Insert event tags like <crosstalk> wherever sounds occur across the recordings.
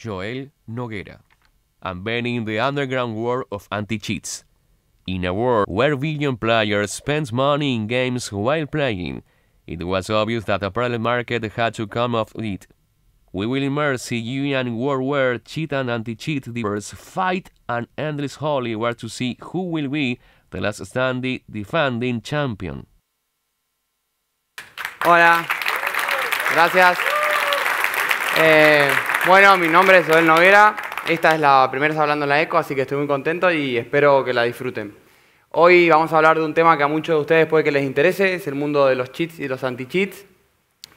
Joel Noguera, and banning the underground world of anti-cheats. In a world where billion players spend money in games while playing, it was obvious that a parallel market had to come of it. We will immerse you in a world where cheat and anti-cheat divers fight an endless holy war to see who will be the last standing defending champion. Hola. Gracias. Eh, bueno, mi nombre es Joel Noguera. Esta es la primera vez hablando en la ECO, así que estoy muy contento y espero que la disfruten. Hoy vamos a hablar de un tema que a muchos de ustedes puede que les interese, es el mundo de los cheats y los anti-cheats.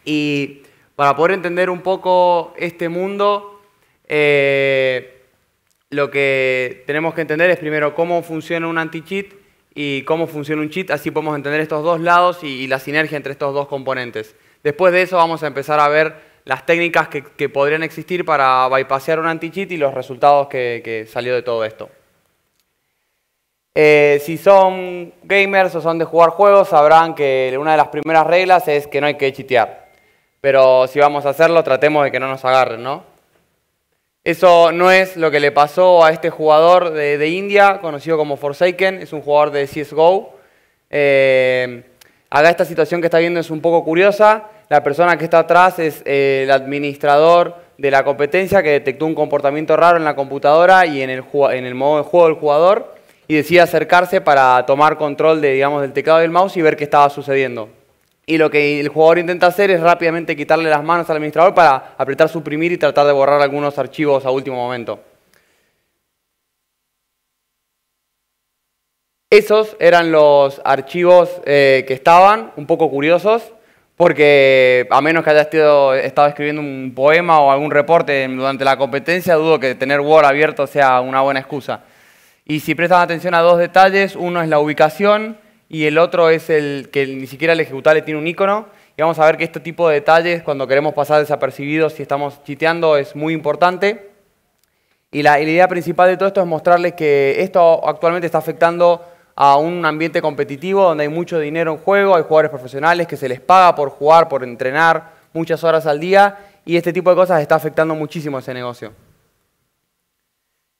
Y para poder entender un poco este mundo, eh, lo que tenemos que entender es primero cómo funciona un anti-cheat y cómo funciona un cheat, así podemos entender estos dos lados y la sinergia entre estos dos componentes. Después de eso vamos a empezar a ver las técnicas que, podrían existir para bypassear un anti-cheat y los resultados que, salió de todo esto. Eh, si son gamers o son de jugar juegos, sabrán que una de las primeras reglas es que no hay que chitear. Pero si vamos a hacerlo, tratemos de que no nos agarren, ¿no? Eso no es lo que le pasó a este jugador de, India, conocido como Forsaken, es un jugador de CSGO. Eh, haga esta situación que está viendo es un poco curiosa. La persona que está atrás es eh, el administrador de la competencia que detectó un comportamiento raro en la computadora y en el, en el modo de juego del jugador y decide acercarse para tomar control de, digamos, del teclado del mouse y ver qué estaba sucediendo. Y lo que el jugador intenta hacer es rápidamente quitarle las manos al administrador para apretar suprimir y tratar de borrar algunos archivos a último momento. Esos eran los archivos eh, que estaban, un poco curiosos. Porque a menos que haya estado, escribiendo un poema o algún reporte durante la competencia, dudo que tener Word abierto sea una buena excusa. Y si prestan atención a dos detalles, uno es la ubicación y el otro es el que ni siquiera el ejecutable tiene un icono. Y vamos a ver que este tipo de detalles, cuando queremos pasar desapercibidos, si estamos chiteando, es muy importante. y la idea principal de todo esto es mostrarles que esto actualmente está afectando a un ambiente competitivo donde hay mucho dinero en juego, hay jugadores profesionales que se les paga por jugar, por entrenar muchas horas al día y este tipo de cosas está afectando muchísimo ese negocio.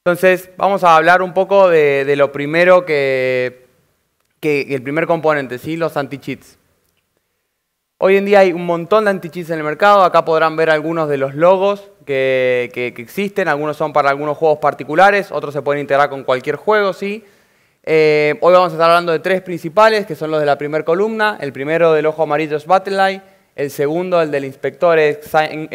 Entonces, vamos a hablar un poco de, lo primero que, el primer componente, ¿sí? los anti-cheats. Hoy en día hay un montón de anti-cheats en el mercado, acá podrán ver algunos de los logos que, que existen, algunos son para algunos juegos particulares, otros se pueden integrar con cualquier juego, ¿sí? Eh, hoy vamos a estar hablando de tres principales, que son los de la primera columna. El primero del ojo amarillo es Battle el segundo, el del inspector, es Sign,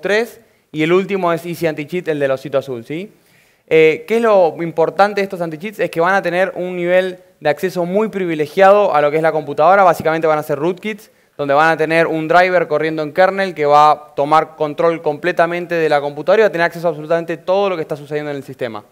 3, y el último es Easy anti el del osito azul. Eh, ¿Qué es lo importante de estos anti-cheats? Es que van a tener un nivel de acceso muy privilegiado a lo que es la computadora. Básicamente van a ser rootkits, donde van a tener un driver corriendo en kernel que va a tomar control completamente de la computadora y va a tener acceso a absolutamente todo lo que está sucediendo en el sistema.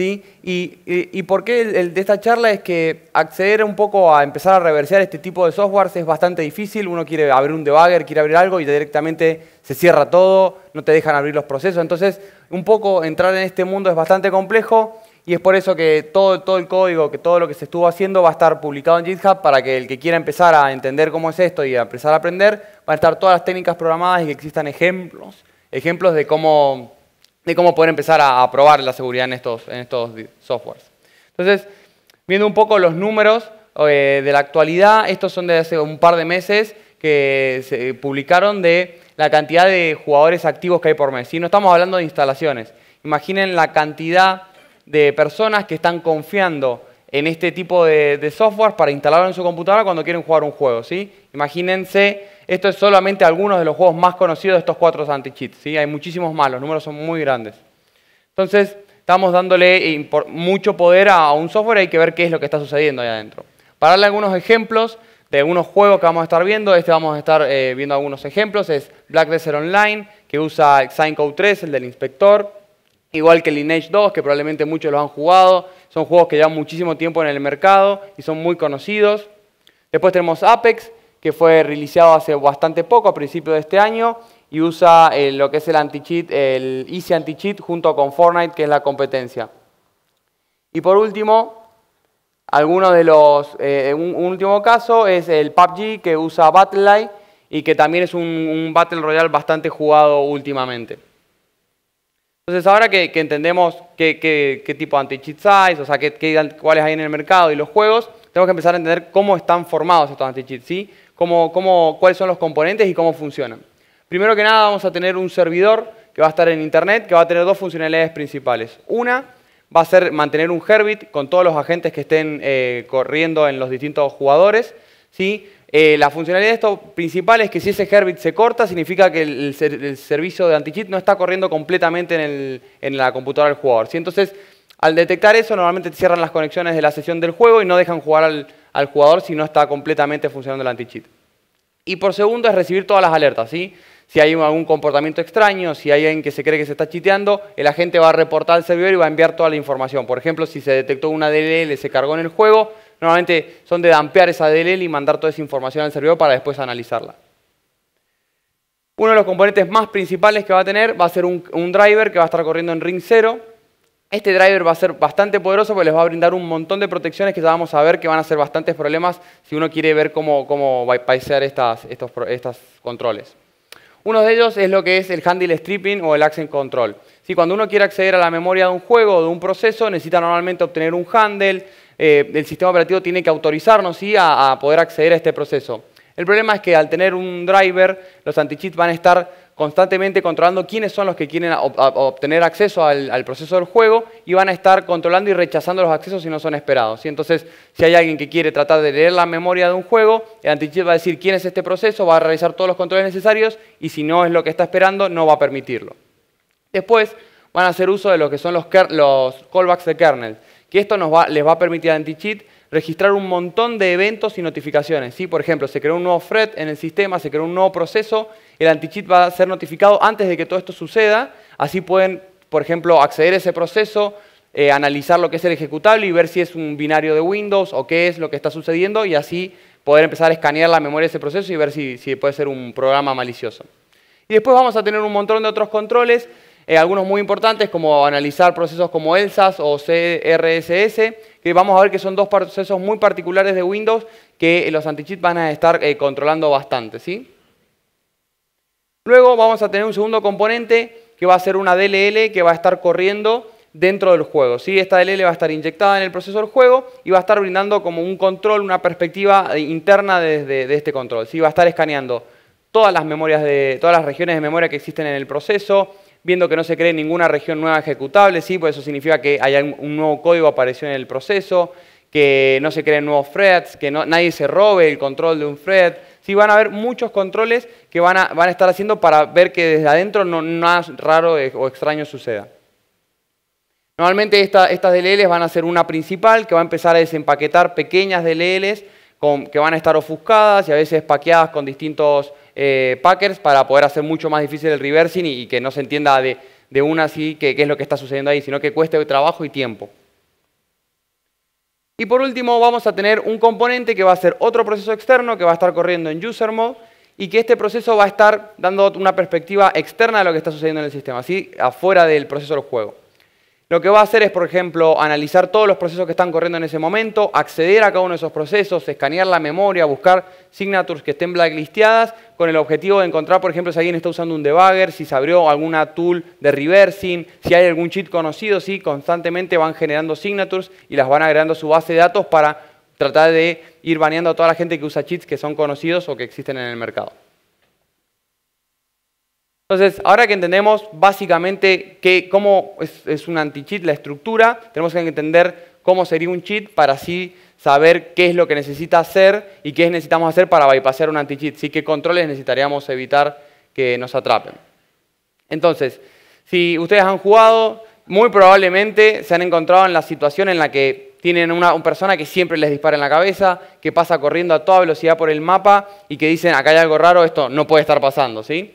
¿sí? Y, por qué el, de esta charla es que acceder un poco a empezar a reversear este tipo de softwares es bastante difícil. Uno quiere abrir un debugger, quiere abrir algo y directamente se cierra todo, no te dejan abrir los procesos. Entonces, un poco entrar en este mundo es bastante complejo. Y es por eso que todo, todo el código, que todo lo que se estuvo haciendo va a estar publicado en GitHub para que el que quiera empezar a entender cómo es esto y a empezar a aprender, van a estar todas las técnicas programadas y que existan ejemplos, ejemplos de cómo de cómo poder empezar a, probar la seguridad en estos, en estos softwares. Entonces, viendo un poco los números eh, de la actualidad, estos son de hace un par de meses que se publicaron de la cantidad de jugadores activos que hay por mes. Y no estamos hablando de instalaciones, imaginen la cantidad de personas que están confiando en este tipo de, software para instalarlo en su computadora cuando quieren jugar un juego. ¿sí? Imagínense, esto es solamente algunos de los juegos más conocidos de estos cuatro anti-cheats. ¿sí? Hay muchísimos más, los números son muy grandes. Entonces, estamos dándole eh, mucho poder a un software y hay que ver qué es lo que está sucediendo ahí adentro. Para darle algunos ejemplos de algunos juegos que vamos a estar viendo, este vamos a estar eh, viendo algunos ejemplos, es Black Desert Online, que usa Sign Code 3, el del inspector, Igual que Lineage 2, que probablemente muchos los han jugado. Son juegos que llevan muchísimo tiempo en el mercado y son muy conocidos. Después tenemos Apex, que fue releaseado hace bastante poco, a principios de este año, y usa eh, lo que es el anti-cheat, el Easy Anti-Cheat, junto con Fortnite, que es la competencia. Y por último, algunos de los, eh, un, último caso es el PUBG, que usa Battle y que también es un, un Battle Royale bastante jugado últimamente. Entonces ahora que, entendemos qué, tipo de anti-cheat size, o sea, qué, cuáles hay en el mercado y los juegos, tenemos que empezar a entender cómo están formados estos anti-cheats, ¿sí? Cómo, cuáles son los componentes y cómo funcionan. Primero que nada vamos a tener un servidor que va a estar en internet, que va a tener dos funcionalidades principales. Una va a ser mantener un Herbit con todos los agentes que estén eh, corriendo en los distintos jugadores, ¿sí? Eh, la funcionalidad de esto principal es que si ese herbit se corta, significa que el, servicio de anti-cheat no está corriendo completamente en, la computadora del jugador. Entonces, al detectar eso, normalmente cierran las conexiones de la sesión del juego y no dejan jugar al, jugador si no está completamente funcionando el anti-cheat. Y por segundo es recibir todas las alertas. Si hay algún comportamiento extraño, si hay alguien que se cree que se está chiteando, el agente va a reportar al servidor y va a enviar toda la información. Por ejemplo, si se detectó una DLL, se cargó en el juego, Normalmente son de dampear esa DLL y mandar toda esa información al servidor para después analizarla. Uno de los componentes más principales que va a tener va a ser un, driver que va a estar corriendo en ring 0. Este driver va a ser bastante poderoso porque les va a brindar un montón de protecciones que ya vamos a ver que van a ser bastantes problemas si uno quiere ver cómo, cómo a estas, estos, controles. Uno de ellos es lo que es el handle stripping o el access control. Si cuando uno quiere acceder a la memoria de un juego o de un proceso, necesita normalmente obtener un handle, eh, el sistema operativo tiene que autorizarnos ¿sí? a, poder acceder a este proceso. El problema es que al tener un driver, los anti van a estar constantemente controlando quiénes son los que quieren obtener acceso al, proceso del juego y van a estar controlando y rechazando los accesos si no son esperados. Entonces, si hay alguien que quiere tratar de leer la memoria de un juego, el anti va a decir quién es este proceso, va a realizar todos los controles necesarios y si no es lo que está esperando, no va a permitirlo. Después, van a hacer uso de lo que son los, los callbacks de kernel que esto les va a permitir a anti registrar un montón de eventos y notificaciones. ¿sí? Por ejemplo, se creó un nuevo thread en el sistema, se creó un nuevo proceso, el anti va a ser notificado antes de que todo esto suceda, así pueden, por ejemplo, acceder a ese proceso, eh, analizar lo que es el ejecutable y ver si es un binario de Windows o qué es lo que está sucediendo y así poder empezar a escanear la memoria de ese proceso y ver si puede ser un programa malicioso. Y después vamos a tener un montón de otros controles, eh, algunos muy importantes como analizar procesos como ELSAS o CRSS, que vamos a ver que son dos procesos muy particulares de Windows que los anti-cheat van a estar eh, controlando bastante. Luego vamos a tener un segundo componente que va a ser una DLL que va a estar corriendo dentro del juego. ¿sí? Esta DLL va a estar inyectada en el proceso del juego y va a estar brindando como un control, una perspectiva eh, interna desde este control. ¿sí? Va a estar escaneando todas las, memorias de, todas las regiones de memoria que existen en el proceso, viendo que no se cree ninguna región nueva ejecutable, ¿sí? Pues eso significa que hay un nuevo código apareció en el proceso, que no se creen nuevos threads, que nadie se robe el control de un thread. Sí, van a haber muchos controles que van a, estar haciendo para ver que desde adentro no, nada raro e, o extraño suceda. Normalmente estas DLLs van a ser una principal que va a empezar a desempaquetar pequeñas DLLs que van a estar ofuscadas y a veces paqueadas con distintos eh, packers para poder hacer mucho más difícil el reversing y, que no se entienda de, una así qué es lo que está sucediendo ahí, sino que cueste trabajo y tiempo. Y por último vamos a tener un componente que va a ser otro proceso externo que va a estar corriendo en user mode y que este proceso va a estar dando una perspectiva externa de lo que está sucediendo en el sistema, así afuera del proceso del juego. Lo que va a hacer es, por ejemplo, analizar todos los procesos que están corriendo en ese momento, acceder a cada uno de esos procesos, escanear la memoria, buscar signatures que estén blacklisteadas, con el objetivo de encontrar, por ejemplo, si alguien está usando un debugger, si se abrió alguna tool de reversing, si hay algún cheat conocido, si constantemente van generando signatures y las van agregando a su base de datos para tratar de ir baneando a toda la gente que usa cheats que son conocidos o que existen en el mercado. Entonces, ahora que entendemos básicamente cómo es, un anti-cheat la estructura, tenemos que entender cómo sería un cheat para así saber qué es lo que necesita hacer y qué necesitamos hacer para bypassar un anti-cheat, qué controles necesitaríamos evitar que nos atrapen. Entonces, si ustedes han jugado, muy probablemente se han encontrado en la situación en la que tienen una, una, persona que siempre les dispara en la cabeza, que pasa corriendo a toda velocidad por el mapa y que dicen, acá hay algo raro, esto no puede estar pasando, ¿sí?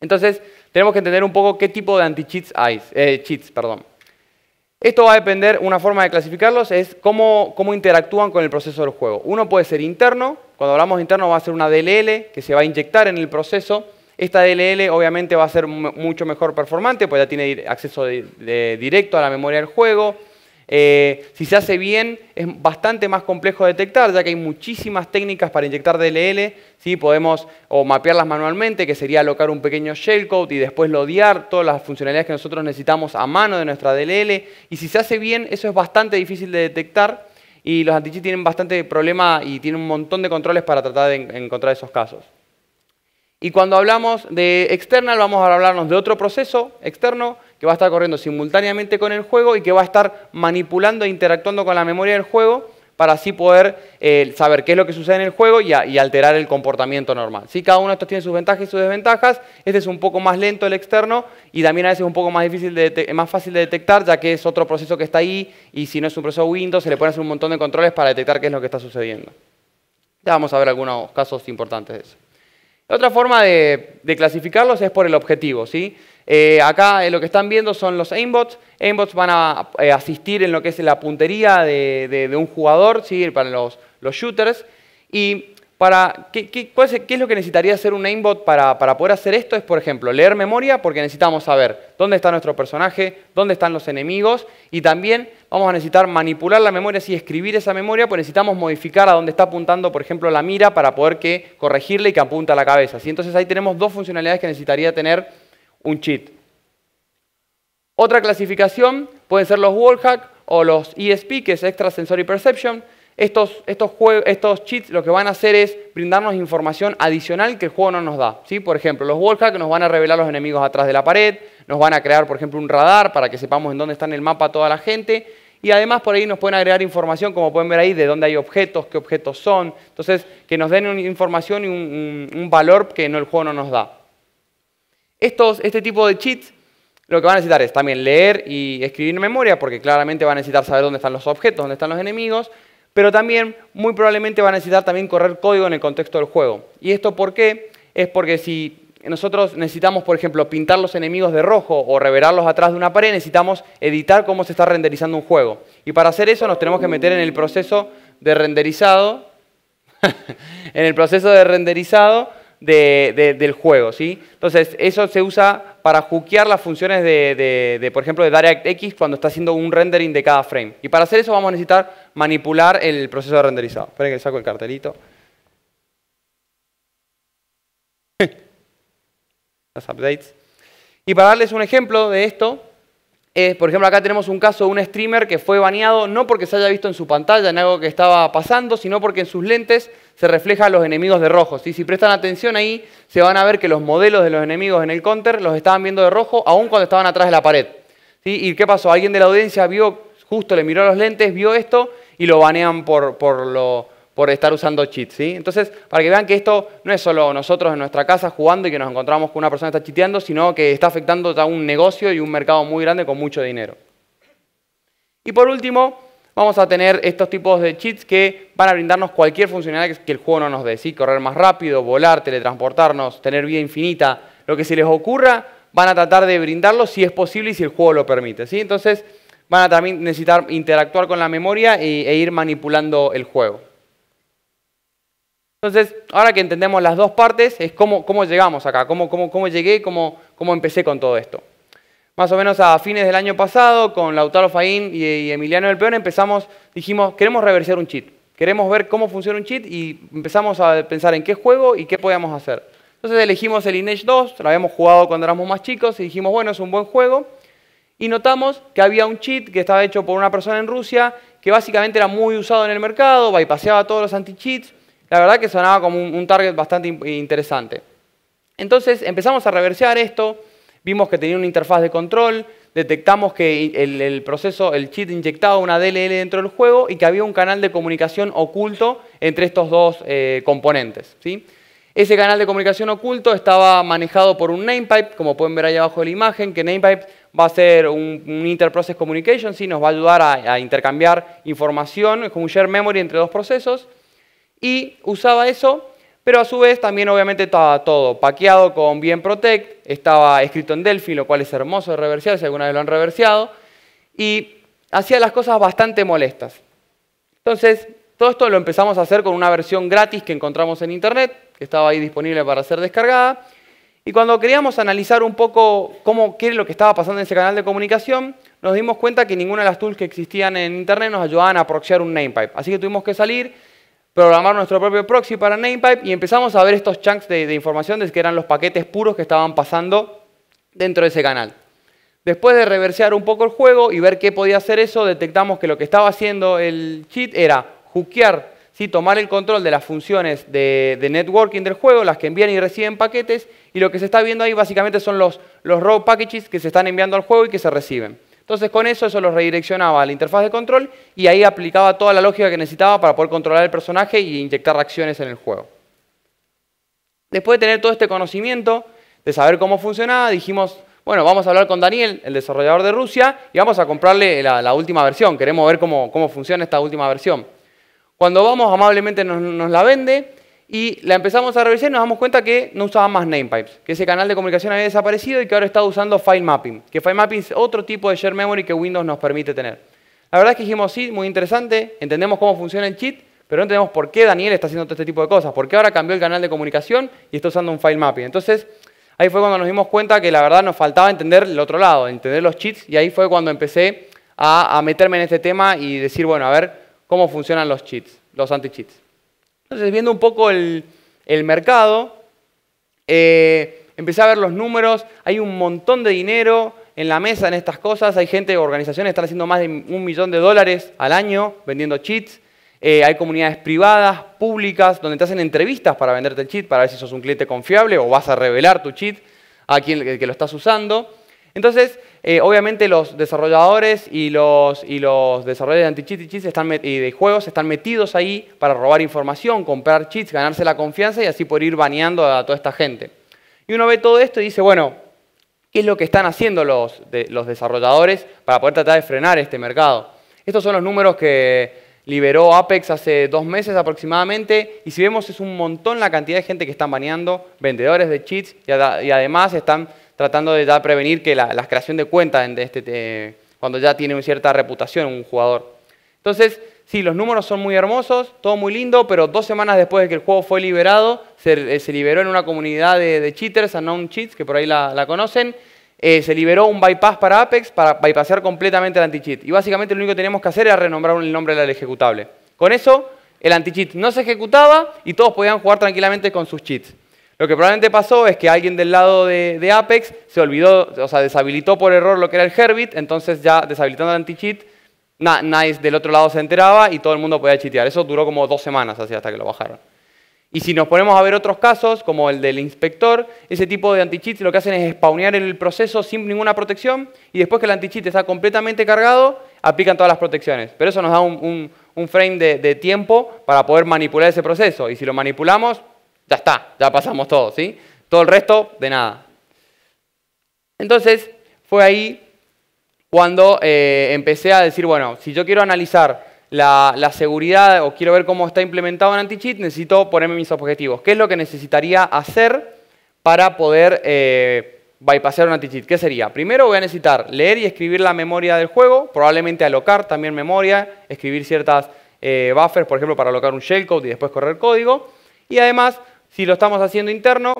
Entonces, tenemos que entender un poco qué tipo de anti-cheats hay. Eh, cheats, perdón. Esto va a depender, una forma de clasificarlos es cómo, interactúan con el proceso del juego. Uno puede ser interno, cuando hablamos interno va a ser una DLL que se va a inyectar en el proceso. Esta DLL obviamente va a ser mucho mejor performante, pues ya tiene acceso directo a la memoria del juego, eh, si se hace bien, es bastante más complejo detectar, ya que hay muchísimas técnicas para inyectar DLL. Podemos mapearlas manualmente, que sería alocar un pequeño shellcode y después lodear todas las funcionalidades que nosotros necesitamos a mano de nuestra DLL. Y si se hace bien, eso es bastante difícil de detectar y los anticheat tienen bastante problema y tienen un montón de controles para tratar de encontrar esos casos. Y cuando hablamos de external, vamos a hablarnos de otro proceso externo que va a estar corriendo simultáneamente con el juego y que va a estar manipulando e interactuando con la memoria del juego para así poder eh, saber qué es lo que sucede en el juego y, alterar el comportamiento normal. ¿Sí? Cada uno de estos tiene sus ventajas y sus desventajas. Este es un poco más lento el externo y también a veces es un poco más, difícil más fácil de detectar, ya que es otro proceso que está ahí y si no es un proceso Windows se le pueden hacer un montón de controles para detectar qué es lo que está sucediendo. Ya vamos a ver algunos casos importantes de eso. Otra forma de, de clasificarlos es por el objetivo. ¿sí? Eh, acá eh, lo que están viendo son los aimbots. Aimbots van a eh, asistir en lo que es la puntería de, un jugador, ¿sí? para los, shooters. ¿Y para, ¿qué, es, lo que necesitaría hacer un aimbot para, poder hacer esto? Es, por ejemplo, leer memoria, porque necesitamos saber dónde está nuestro personaje, dónde están los enemigos, y también vamos a necesitar manipular la memoria, si escribir esa memoria, pues necesitamos modificar a dónde está apuntando, por ejemplo, la mira para poder que, corregirle y que apunta a la cabeza. Entonces ahí tenemos dos funcionalidades que necesitaría tener un cheat. Otra clasificación pueden ser los wallhack o los ESP, que es Extra Sensory Perception. Estos, estos, estos cheats lo que van a hacer es brindarnos información adicional que el juego no nos da. ¿sí? Por ejemplo, los wallhack nos van a revelar los enemigos atrás de la pared, nos van a crear, por ejemplo, un radar para que sepamos en dónde está en el mapa toda la gente y además por ahí nos pueden agregar información, como pueden ver ahí, de dónde hay objetos, qué objetos son. Entonces, que nos den una información y un, valor que no, el juego no nos da. Estos, este tipo de cheats lo que van a necesitar es también leer y escribir en memoria, porque claramente van a necesitar saber dónde están los objetos, dónde están los enemigos, pero también muy probablemente van a necesitar también correr código en el contexto del juego. ¿Y esto por qué? Es porque si nosotros necesitamos, por ejemplo, pintar los enemigos de rojo o revelarlos atrás de una pared, necesitamos editar cómo se está renderizando un juego. Y para hacer eso nos tenemos que meter en el proceso de renderizado, <laughs> en el proceso de renderizado de, del juego. ¿sí? Entonces, eso se usa para jukear las funciones de, de, por ejemplo, de DirectX cuando está haciendo un rendering de cada frame. Y para hacer eso vamos a necesitar manipular el proceso de renderizado. Esperen que saco el cartelito. <laughs> Las updates. Y para darles un ejemplo de esto, por ejemplo, acá tenemos un caso de un streamer que fue baneado no porque se haya visto en su pantalla en algo que estaba pasando, sino porque en sus lentes se reflejan los enemigos de rojo. Si prestan atención ahí, se van a ver que los modelos de los enemigos en el counter los estaban viendo de rojo aún cuando estaban atrás de la pared. ¿sí? ¿Y qué pasó? Alguien de la audiencia vio, justo le miró los lentes, vio esto y lo banean por, por lo por estar usando cheats, Entonces, para que vean que esto no es solo nosotros en nuestra casa jugando y que nos encontramos con una persona que está chiteando, sino que está afectando a un negocio y un mercado muy grande con mucho dinero. Y por último, vamos a tener estos tipos de cheats que van a brindarnos cualquier funcionalidad que el juego no nos dé, Correr más rápido, volar, teletransportarnos, tener vida infinita, lo que se les ocurra, van a tratar de brindarlo si es posible y si el juego lo permite, ¿sí? Entonces, van a también necesitar interactuar con la memoria e ir manipulando el juego. Entonces, ahora que entendemos las dos partes, es cómo, llegamos acá, cómo, llegué, cómo, empecé con todo esto. Más o menos a fines del año pasado, con Lautaro Faín y Emiliano del Peón, empezamos, dijimos, queremos reversear un cheat. Queremos ver cómo funciona un cheat y empezamos a pensar en qué juego y qué podíamos hacer. Entonces elegimos el inage 2, lo habíamos jugado cuando éramos más chicos y dijimos, bueno, es un buen juego. Y notamos que había un cheat que estaba hecho por una persona en Rusia que básicamente era muy usado en el mercado, bypaseaba todos los anti-cheats la verdad que sonaba como un, target bastante interesante. Entonces empezamos a reversear esto, vimos que tenía una interfaz de control, detectamos que el, proceso, el cheat inyectaba una DLL dentro del juego y que había un canal de comunicación oculto entre estos dos eh, componentes. Ese canal de comunicación oculto estaba manejado por un namepipe, como pueden ver ahí abajo de la imagen, que namepipe va a ser un, interprocess communication, ¿sí? nos va a ayudar a, intercambiar información, es como un share memory entre dos procesos y usaba eso, pero a su vez también obviamente estaba todo paqueado con Bien Protect, estaba escrito en Delphi, lo cual es hermoso de reversear, si alguna vez lo han reverseado, y hacía las cosas bastante molestas. Entonces, todo esto lo empezamos a hacer con una versión gratis que encontramos en Internet, que estaba ahí disponible para ser descargada, y cuando queríamos analizar un poco cómo, qué es lo que estaba pasando en ese canal de comunicación, nos dimos cuenta que ninguna de las tools que existían en Internet nos ayudaban a proxear un namepipe. Así que tuvimos que salir programar nuestro propio proxy para NamePipe y empezamos a ver estos chunks de, información de que eran los paquetes puros que estaban pasando dentro de ese canal. Después de reversear un poco el juego y ver qué podía hacer eso, detectamos que lo que estaba haciendo el cheat era hookear, ¿sí? tomar el control de las funciones de, networking del juego, las que envían y reciben paquetes, y lo que se está viendo ahí básicamente son los, los raw packages que se están enviando al juego y que se reciben. Entonces con eso, eso lo redireccionaba a la interfaz de control y ahí aplicaba toda la lógica que necesitaba para poder controlar el personaje e inyectar acciones en el juego. Después de tener todo este conocimiento, de saber cómo funcionaba, dijimos, bueno, vamos a hablar con Daniel, el desarrollador de Rusia, y vamos a comprarle la, última versión. Queremos ver cómo, funciona esta última versión. Cuando vamos, amablemente nos la vende y la empezamos a revisar y nos damos cuenta que no usaba más namepipes, que ese canal de comunicación había desaparecido y que ahora está usando file mapping, que file mapping es otro tipo de share memory que Windows nos permite tener. La verdad es que dijimos, sí, muy interesante, entendemos cómo funciona el cheat, pero no entendemos por qué Daniel está haciendo todo este tipo de cosas, por qué ahora cambió el canal de comunicación y está usando un file mapping. Entonces, ahí fue cuando nos dimos cuenta que la verdad nos faltaba entender el otro lado, entender los cheats, y ahí fue cuando empecé a, a meterme en este tema y decir, bueno, a ver cómo funcionan los cheats, los anti-cheats. Entonces, viendo un poco el, mercado, eh, empecé a ver los números, hay un montón de dinero en la mesa en estas cosas, hay gente, organizaciones que están haciendo más de un millón de dólares al año vendiendo cheats, eh, hay comunidades privadas, públicas, donde te hacen entrevistas para venderte el cheat, para ver si sos un cliente confiable o vas a revelar tu cheat a quien que lo estás usando. Entonces, eh, obviamente los desarrolladores y los, desarrolladores de anti y, cheats están de juegos están metidos ahí para robar información, comprar cheats, ganarse la confianza y así por ir baneando a toda esta gente. Y uno ve todo esto y dice, bueno, ¿qué es lo que están haciendo los, desarrolladores para poder tratar de frenar este mercado? Estos son los números que liberó Apex hace dos meses aproximadamente y si vemos es un montón la cantidad de gente que están baneando, vendedores de cheats y además están tratando de ya prevenir que la, creación de cuentas de este, eh, cuando ya tiene cierta reputación un jugador. Entonces, sí, los números son muy hermosos, todo muy lindo, pero dos semanas después de que el juego fue liberado, se, eh, liberó en una comunidad de, cheaters, Unknown Cheats, que por ahí la, conocen, eh, se liberó un bypass para Apex para bypassar completamente el anti-cheat. Y básicamente lo único que teníamos que hacer era renombrar el nombre del ejecutable. Con eso, el anti-cheat no se ejecutaba y todos podían jugar tranquilamente con sus cheats. Lo que probablemente pasó es que alguien del lado de, Apex se olvidó, o sea, deshabilitó por error lo que era el Herbit, entonces ya deshabilitando el anti-cheat, Nice del otro lado se enteraba y todo el mundo podía chitear. Eso duró como dos semanas así hasta que lo bajaron. Y si nos ponemos a ver otros casos, como el del inspector, ese tipo de anti-cheats lo que hacen es spawnear el proceso sin ninguna protección y después que el anti-cheat está completamente cargado, aplican todas las protecciones. Pero eso nos da un, frame de tiempo para poder manipular ese proceso. Y si lo manipulamos, ya está, ya pasamos todo, ¿sí? Todo el resto, de nada. Entonces, fue ahí cuando eh, empecé a decir, bueno, si yo quiero analizar la, seguridad o quiero ver cómo está implementado en anti-cheat, necesito ponerme mis objetivos. ¿Qué es lo que necesitaría hacer para poder eh, bypassar un anti-cheat? ¿Qué sería? Primero voy a necesitar leer y escribir la memoria del juego, probablemente alocar también memoria, escribir ciertas eh, buffers, por ejemplo, para alocar un shellcode y después correr código. Y además si lo estamos haciendo interno,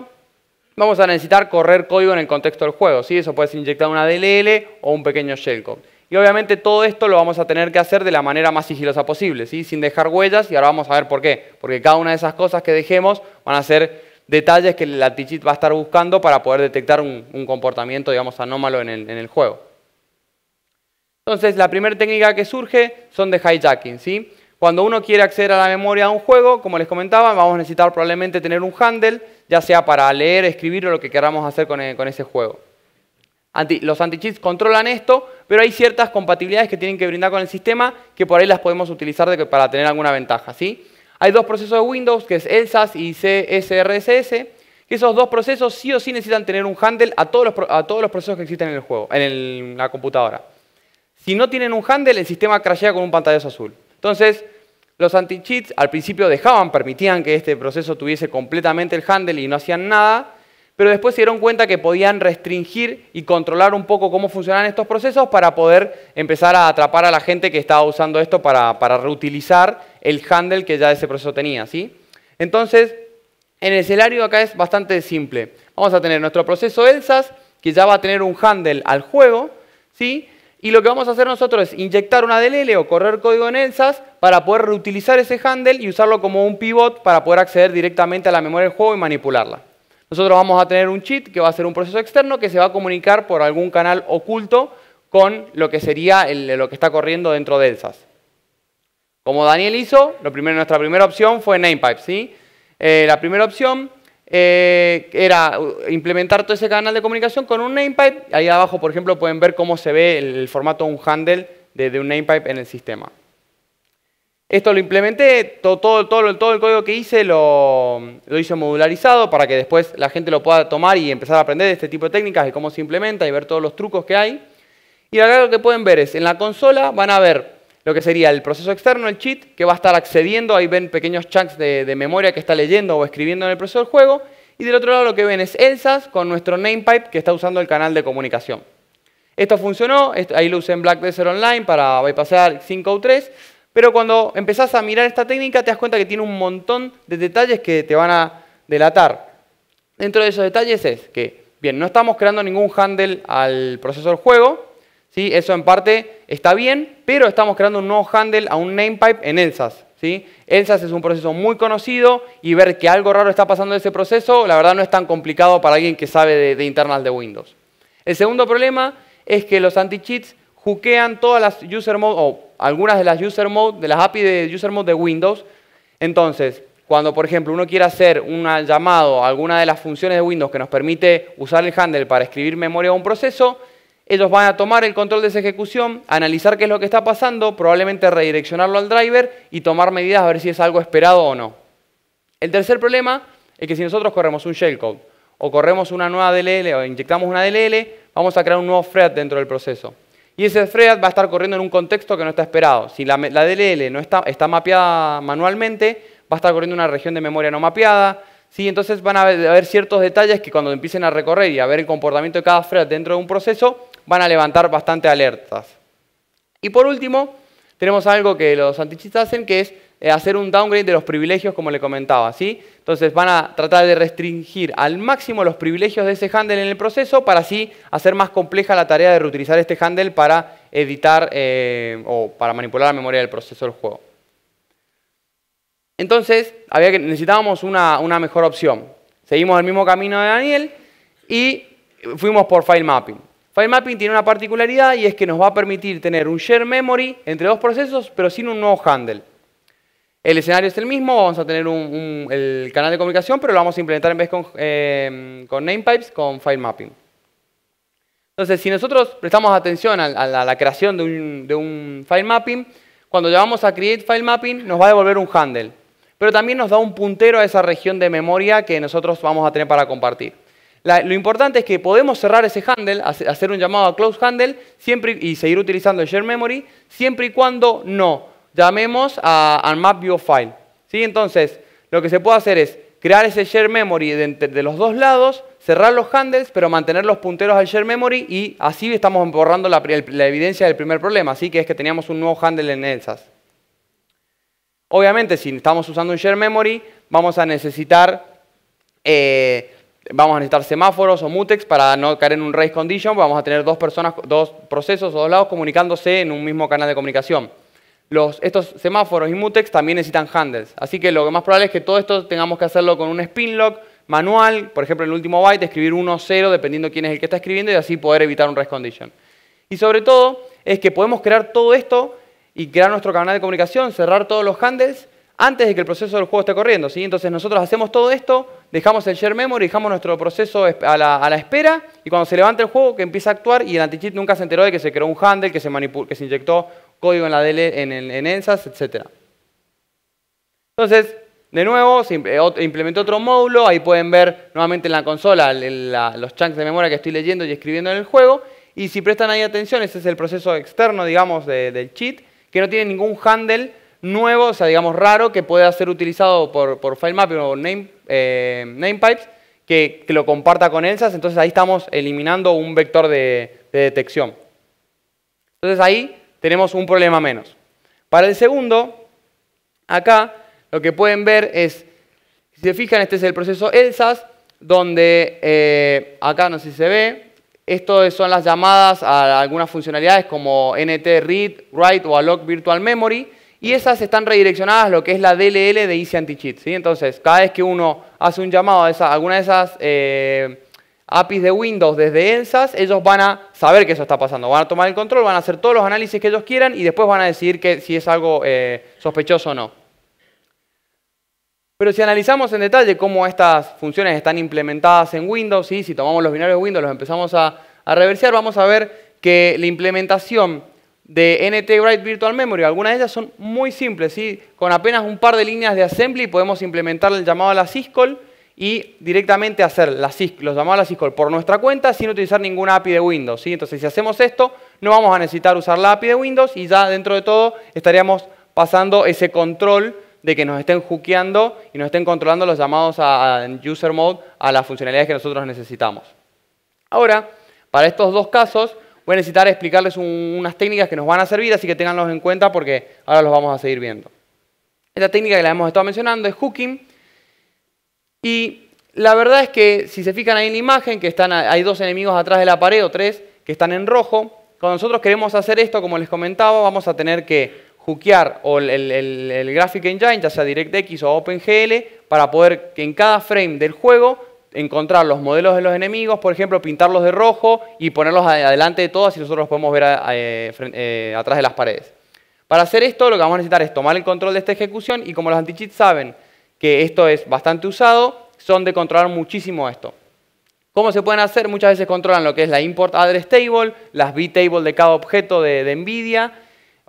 vamos a necesitar correr código en el contexto del juego. ¿sí? Eso puede ser inyectar una DLL o un pequeño shellcode. Y obviamente todo esto lo vamos a tener que hacer de la manera más sigilosa posible, ¿sí? sin dejar huellas, y ahora vamos a ver por qué. Porque cada una de esas cosas que dejemos van a ser detalles que la Tichit va a estar buscando para poder detectar un, comportamiento, digamos, anómalo en el, en el, juego. Entonces, la primera técnica que surge son de hijacking, ¿sí? Cuando uno quiere acceder a la memoria de un juego, como les comentaba, vamos a necesitar probablemente tener un handle, ya sea para leer, escribir o lo que queramos hacer con, eh, ese juego. los anti-cheats controlan esto, pero hay ciertas compatibilidades que tienen que brindar con el sistema que por ahí las podemos utilizar para tener alguna ventaja. ¿sí? Hay dos procesos de Windows, que es ELSAS y CSRSS, que esos dos procesos sí o sí necesitan tener un handle a todos los, procesos que existen en el juego, en la computadora. Si no tienen un handle, el sistema crashea con un pantallazo azul. Entonces, los anti-cheats al principio dejaban, permitían que este proceso tuviese completamente el handle y no hacían nada, pero después se dieron cuenta que podían restringir y controlar un poco cómo funcionaban estos procesos para poder empezar a atrapar a la gente que estaba usando esto para, para reutilizar el handle que ya ese proceso tenía. ¿sí? Entonces, en el escenario acá es bastante simple. Vamos a tener nuestro proceso ELSAS, que ya va a tener un handle al juego, ¿sí? Y lo que vamos a hacer nosotros es inyectar una DLL o correr código en ELSAS para poder reutilizar ese handle y usarlo como un pivot para poder acceder directamente a la memoria del juego y manipularla. Nosotros vamos a tener un cheat que va a ser un proceso externo que se va a comunicar por algún canal oculto con lo que sería lo que está corriendo dentro de ELSAS. Como Daniel hizo, lo primero, nuestra primera opción fue NamePipe. ¿sí? Eh, la primera opción eh, era implementar todo ese canal de comunicación con un namepipe. Ahí abajo, por ejemplo, pueden ver cómo se ve el, formato un handle de, un namepipe en el sistema. Esto lo implementé, todo, todo, todo, el código que hice lo, lo, hice modularizado para que después la gente lo pueda tomar y empezar a aprender este tipo de técnicas, y cómo se implementa y ver todos los trucos que hay. Y acá lo que pueden ver es, en la consola van a ver lo que sería el proceso externo, el cheat, que va a estar accediendo, ahí ven pequeños chunks de, memoria que está leyendo o escribiendo en el proceso del juego, y del otro lado lo que ven es Elsas con nuestro namepipe que está usando el canal de comunicación. Esto funcionó, ahí lo usé en Black Desert Online para bypassar 3. pero cuando empezás a mirar esta técnica te das cuenta que tiene un montón de detalles que te van a delatar. Dentro de esos detalles es que, bien, no estamos creando ningún handle al proceso del juego, eso en parte está bien, pero estamos creando un nuevo handle a un namepipe en ELSAS. ¿sí? ELSAS es un proceso muy conocido y ver que algo raro está pasando en ese proceso, la verdad no es tan complicado para alguien que sabe de, de internals de Windows. El segundo problema es que los anti-cheats hookean todas las user mode, o algunas de las user mode, de las API de user mode de Windows. Entonces, cuando, por ejemplo, uno quiere hacer un llamado a alguna de las funciones de Windows que nos permite usar el handle para escribir memoria a un proceso, ellos van a tomar el control de esa ejecución, analizar qué es lo que está pasando, probablemente redireccionarlo al driver y tomar medidas a ver si es algo esperado o no. El tercer problema es que si nosotros corremos un shellcode o corremos una nueva DLL o inyectamos una DLL, vamos a crear un nuevo thread dentro del proceso. Y ese thread va a estar corriendo en un contexto que no está esperado. Si la, la DLL no está, mapeada manualmente, va a estar corriendo una región de memoria no mapeada, entonces van a haber ciertos detalles que cuando empiecen a recorrer y a ver el comportamiento de cada thread dentro de un proceso, van a levantar bastante alertas. Y por último, tenemos algo que los antichistas hacen, que es eh, hacer un downgrade de los privilegios, como le comentaba. ¿sí? Entonces van a tratar de restringir al máximo los privilegios de ese handle en el proceso para así hacer más compleja la tarea de reutilizar este handle para editar eh, o para manipular la memoria del proceso del juego. Entonces había que, necesitábamos una mejor opción. Seguimos el mismo camino de Daniel y fuimos por file mapping. File Mapping tiene una particularidad y es que nos va a permitir tener un Share Memory entre dos procesos, pero sin un nuevo handle. El escenario es el mismo, vamos a tener un, el canal de comunicación, pero lo vamos a implementar en vez con, name eh, con namepipes, con file mapping. Entonces, si nosotros prestamos atención a, la, creación de un, de un, file mapping, cuando llamamos a create file mapping, nos va a devolver un handle, pero también nos da un puntero a esa región de memoria que nosotros vamos a tener para compartir lo importante es que podemos cerrar ese handle, hacer un llamado a close handle siempre, y seguir utilizando el share memory siempre y cuando no llamemos a, map view file. ¿Sí? Entonces, lo que se puede hacer es crear ese share memory de, los dos lados, cerrar los handles, pero mantener los punteros al share memory y así estamos borrando la, evidencia del primer problema, así que es que teníamos un nuevo handle en ELSAS. Obviamente, si estamos usando un share memory, vamos a necesitar eh, vamos a necesitar semáforos o mutex para no caer en un race condition, vamos a tener dos personas, dos procesos o dos lados comunicándose en un mismo canal de comunicación. Los, estos semáforos y mutex también necesitan handles, así que lo más probable es que todo esto tengamos que hacerlo con un spin lock manual, por ejemplo en el último byte, escribir 1 0 dependiendo quién es el que está escribiendo y así poder evitar un race condition. Y sobre todo es que podemos crear todo esto y crear nuestro canal de comunicación, cerrar todos los handles antes de que el proceso del juego esté corriendo. Entonces nosotros hacemos todo esto dejamos el share memory, dejamos nuestro proceso a la, espera y cuando se levanta el juego que empieza a actuar y el anti-cheat nunca se enteró de que se creó un handle, que se, que se inyectó código en, la DL, en, ENSAS, etc. Entonces, de nuevo, se eh, implementó otro módulo, ahí pueden ver nuevamente en la consola los chunks de memoria que estoy leyendo y escribiendo en el juego y si prestan ahí atención, ese es el proceso externo, digamos, del cheat, que no tiene ningún handle nuevo, o sea, digamos, raro, que pueda ser utilizado por, por FileMap o name, eh, namepipes que, lo comparta con ELSAS, entonces ahí estamos eliminando un vector de, detección. Entonces ahí tenemos un problema menos. Para el segundo, acá lo que pueden ver es, si se fijan, este es el proceso ELSAS, donde eh, acá no sé si se ve, esto son las llamadas a algunas funcionalidades como NT Read, Write o Alloc Virtual Memory, y esas están redireccionadas a lo que es la DLL de Easy Anti-Cheat. ¿sí? Entonces, cada vez que uno hace un llamado a, esa, alguna de esas eh, APIs de Windows desde ENSAS, ellos van a saber que eso está pasando, van a tomar el control, van a hacer todos los análisis que ellos quieran y después van a decidir que, si es algo eh, sospechoso o no. Pero si analizamos en detalle cómo estas funciones están implementadas en Windows, si tomamos los binarios de Windows, los empezamos a, a reversear, vamos a ver que la implementación de NT Write Virtual Memory. Algunas de ellas son muy simples. Con apenas un par de líneas de assembly podemos implementar el llamado a la syscall y directamente hacer los llamados a la syscall por nuestra cuenta sin utilizar ninguna API de Windows. Entonces, si hacemos esto, no vamos a necesitar usar la API de Windows y ya dentro de todo estaríamos pasando ese control de que nos estén hookeando y nos estén controlando los llamados a, a user mode a las funcionalidades que nosotros necesitamos. Ahora, para estos dos casos, voy a necesitar explicarles unas técnicas que nos van a servir, así que tenganlos en cuenta porque ahora los vamos a seguir viendo. Esta técnica que la hemos estado mencionando es hooking. Y la verdad es que si se fijan ahí en la imagen, que están, hay dos enemigos atrás de la pared o tres que están en rojo, cuando nosotros queremos hacer esto, como les comentaba, vamos a tener que hookear el, el, el Graphic Engine, ya sea DirectX o OpenGL, para poder que en cada frame del juego encontrar los modelos de los enemigos, por ejemplo, pintarlos de rojo y ponerlos adelante de todas y nosotros los podemos ver eh, eh, atrás de las paredes. Para hacer esto, lo que vamos a necesitar es tomar el control de esta ejecución y como los anti saben que esto es bastante usado, son de controlar muchísimo esto. ¿Cómo se pueden hacer? Muchas veces controlan lo que es la import address table, las V table de cada objeto de NVIDIA,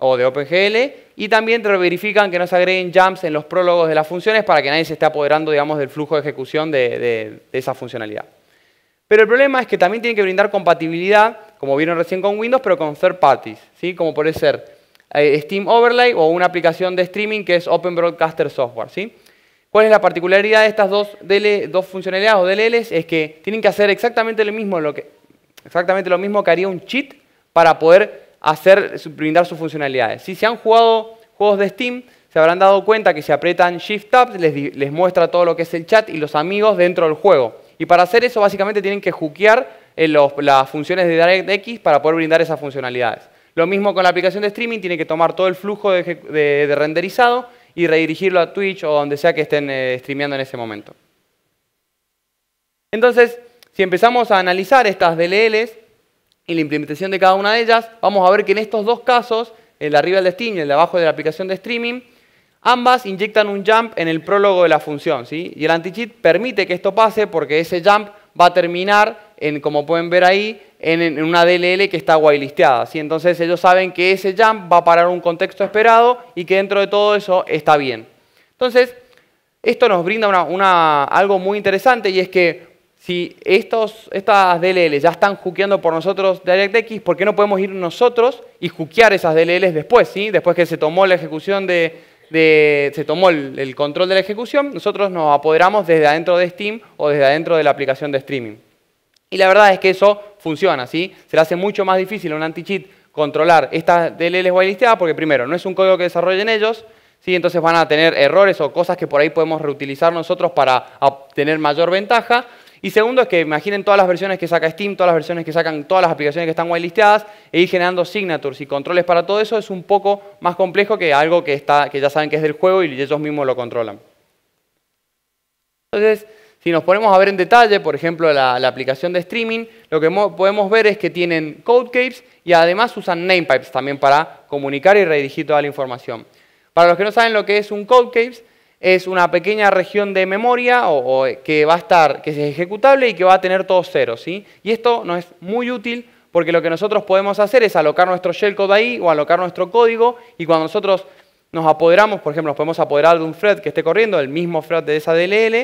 o de OpenGL y también te verifican que no se agreguen jumps en los prólogos de las funciones para que nadie se esté apoderando digamos, del flujo de ejecución de, esa funcionalidad. Pero el problema es que también tienen que brindar compatibilidad, como vieron recién con Windows, pero con third parties, ¿sí? como puede ser eh, Steam Overlay o una aplicación de streaming que es Open Broadcaster Software. ¿sí? ¿Cuál es la particularidad de estas dos, dos funcionalidades o DLLs? Es que tienen que hacer exactamente lo mismo, lo que, exactamente lo mismo que haría un cheat para poder hacer, brindar sus funcionalidades. Si se han jugado juegos de Steam, se habrán dado cuenta que si apretan Shift Tab les, muestra todo lo que es el chat y los amigos dentro del juego. Y para hacer eso básicamente tienen que hookear eh, las funciones de DirectX para poder brindar esas funcionalidades. Lo mismo con la aplicación de streaming, tiene que tomar todo el flujo de, renderizado y redirigirlo a Twitch o donde sea que estén eh, streameando en ese momento. Entonces, si empezamos a analizar estas DLLs, y la implementación de cada una de ellas, vamos a ver que en estos dos casos, el de arriba del Steam y el de abajo de la aplicación de streaming, ambas inyectan un jump en el prólogo de la función. ¿sí? Y el anti-cheat permite que esto pase porque ese jump va a terminar, en, como pueden ver ahí, en, una DLL que está whitelisteada. Entonces ellos saben que ese jump va a parar un contexto esperado y que dentro de todo eso está bien. Entonces, esto nos brinda una, algo muy interesante y es que si estos, estas DLL ya están jukeando por nosotros DirectX, ¿por qué no podemos ir nosotros y jukear esas DLLs después? ¿sí? Después que se tomó la ejecución de, se tomó el, control de la ejecución, nosotros nos apoderamos desde adentro de Steam o desde adentro de la aplicación de streaming. Y la verdad es que eso funciona, ¿sí? Se le hace mucho más difícil a un anti-cheat controlar estas DLLs whitelisteadas porque primero, no es un código que desarrollen ellos, ¿sí? entonces van a tener errores o cosas que por ahí podemos reutilizar nosotros para obtener mayor ventaja. Y segundo es que imaginen todas las versiones que saca Steam, todas las versiones que sacan todas las aplicaciones que están whitelisteadas e ir generando signatures y controles para todo eso es un poco más complejo que algo que, está, que ya saben que es del juego y ellos mismos lo controlan. Entonces, si nos ponemos a ver en detalle, por ejemplo, la, la aplicación de streaming, lo que podemos ver es que tienen codecapes y además usan namepipes también para comunicar y redirigir toda la información. Para los que no saben lo que es un codecapes, es una pequeña región de memoria o, que va a estar, que es ejecutable y que va a tener todos ceros. Y esto nos es muy útil porque lo que nosotros podemos hacer es alocar nuestro shellcode ahí o alocar nuestro código y cuando nosotros nos apoderamos, por ejemplo, nos podemos apoderar de un thread que esté corriendo, el mismo thread de esa DLL,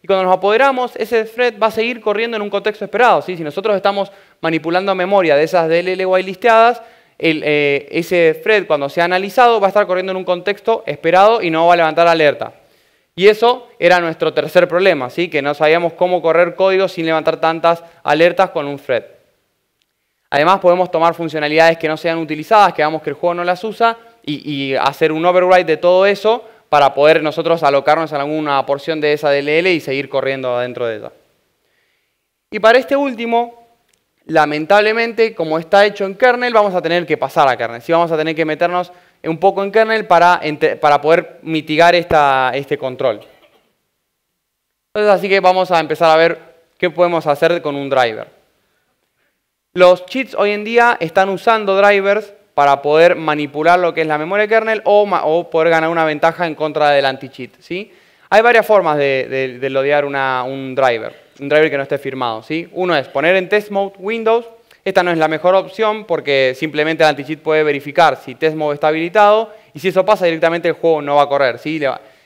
y cuando nos apoderamos, ese thread va a seguir corriendo en un contexto esperado. Si nosotros estamos manipulando memoria de esas DLL whitelisteadas, eh, ese thread cuando sea analizado va a estar corriendo en un contexto esperado y no va a levantar alerta. Y eso era nuestro tercer problema, ¿sí? que no sabíamos cómo correr código sin levantar tantas alertas con un thread. Además podemos tomar funcionalidades que no sean utilizadas, que vamos que el juego no las usa, y, hacer un override de todo eso para poder nosotros alocarnos en alguna porción de esa DLL y seguir corriendo adentro de ella. Y para este último, lamentablemente, como está hecho en kernel, vamos a tener que pasar a kernel. Sí, vamos a tener que meternos un poco en kernel para, para poder mitigar esta, este control. Entonces, así que vamos a empezar a ver qué podemos hacer con un driver. Los cheats hoy en día están usando drivers para poder manipular lo que es la memoria kernel o, o poder ganar una ventaja en contra del anti-cheat. ¿sí? Hay varias formas de, de, lodear un driver, un driver que no esté firmado. ¿sí? Uno es poner en test mode Windows esta no es la mejor opción porque simplemente el anti-cheat puede verificar si test está habilitado y si eso pasa directamente el juego no va a correr. ¿sí?